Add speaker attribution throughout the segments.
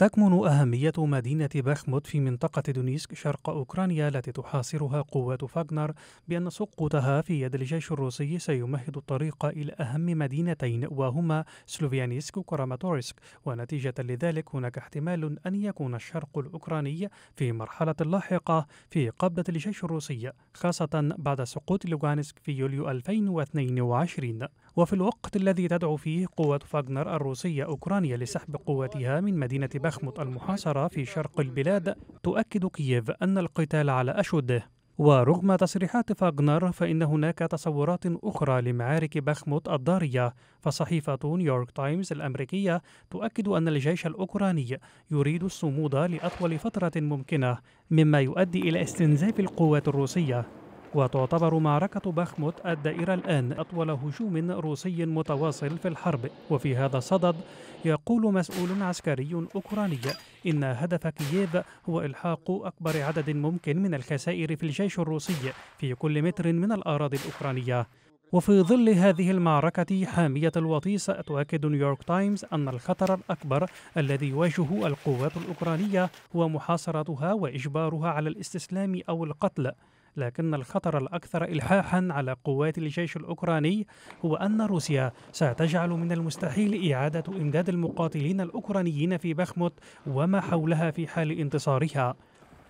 Speaker 1: تكمن أهمية مدينة بخموت في منطقة دونيسك شرق أوكرانيا التي تحاصرها قوات فاغنر بأن سقوطها في يد الجيش الروسي سيمهد الطريق إلى أهم مدينتين وهما سلوفيانيسك وكراماتورسك ونتيجة لذلك هناك احتمال أن يكون الشرق الأوكراني في مرحلة لاحقة في قبضة الجيش الروسي خاصة بعد سقوط لوغانسك في يوليو 2022 وفي الوقت الذي تدعو فيه قوات فاغنر الروسية أوكرانيا لسحب قواتها من مدينة بخموت بخمط المحاصرة في شرق البلاد تؤكد كييف أن القتال على أشده ورغم تصريحات فاغنر فإن هناك تصورات أخرى لمعارك بخموت الضارية فصحيفة نيويورك تايمز الأمريكية تؤكد أن الجيش الأوكراني يريد الصمود لأطول فترة ممكنة مما يؤدي إلى استنزاف القوات الروسية وتعتبر معركة بخموت الدائرة الآن أطول هجوم روسي متواصل في الحرب وفي هذا الصدد يقول مسؤول عسكري أوكراني إن هدف كييف هو إلحاق أكبر عدد ممكن من الخسائر في الجيش الروسي في كل متر من الأراضي الأوكرانية وفي ظل هذه المعركة حامية الوطيس تؤكد نيويورك تايمز أن الخطر الأكبر الذي يواجه القوات الأوكرانية هو محاصرتها وإجبارها على الاستسلام أو القتل لكن الخطر الأكثر إلحاحا على قوات الجيش الأوكراني هو أن روسيا ستجعل من المستحيل إعادة إمداد المقاتلين الأوكرانيين في بخمت وما حولها في حال انتصارها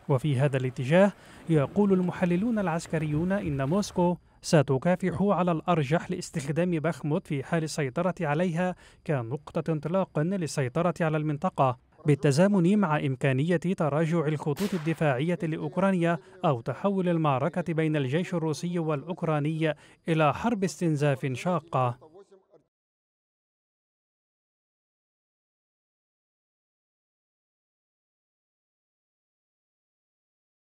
Speaker 1: وفي هذا الاتجاه يقول المحللون العسكريون إن موسكو ستكافح على الأرجح لاستخدام بخموت في حال السيطرة عليها كنقطة انطلاق للسيطرة على المنطقة بالتزامن مع إمكانية تراجع الخطوط الدفاعية لأوكرانيا أو تحول المعركة بين الجيش الروسي والأوكراني إلى حرب استنزاف شاقة